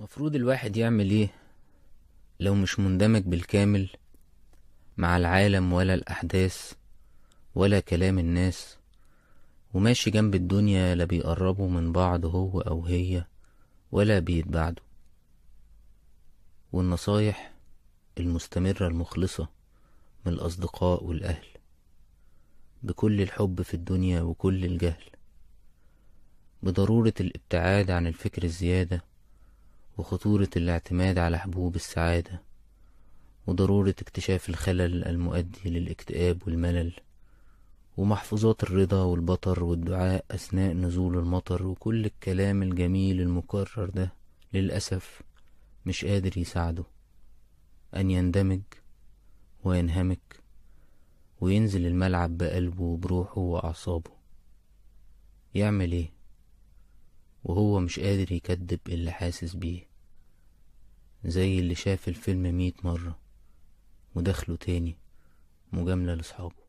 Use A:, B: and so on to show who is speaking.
A: مفروض الواحد يعمل ايه لو مش مندمج بالكامل مع العالم ولا الأحداث ولا كلام الناس وماشي جنب الدنيا لا بيقربوا من بعض هو أو هي ولا بيتبعدوا والنصايح المستمرة المخلصة من الأصدقاء والأهل بكل الحب في الدنيا وكل الجهل بضرورة الابتعاد عن الفكر الزيادة وخطورة الاعتماد على حبوب السعادة وضرورة اكتشاف الخلل المؤدي للاكتئاب والملل ومحفوظات الرضا والبطر والدعاء أثناء نزول المطر وكل الكلام الجميل المكرر ده للأسف مش قادر يساعده أن يندمج وينهمك وينزل الملعب بقلبه وبروحه وأعصابه يعمل ايه؟ وهو مش قادر يكدب اللي حاسس بيه زي اللي شاف الفيلم مية مرة ودخله تاني مجاملة لصحابه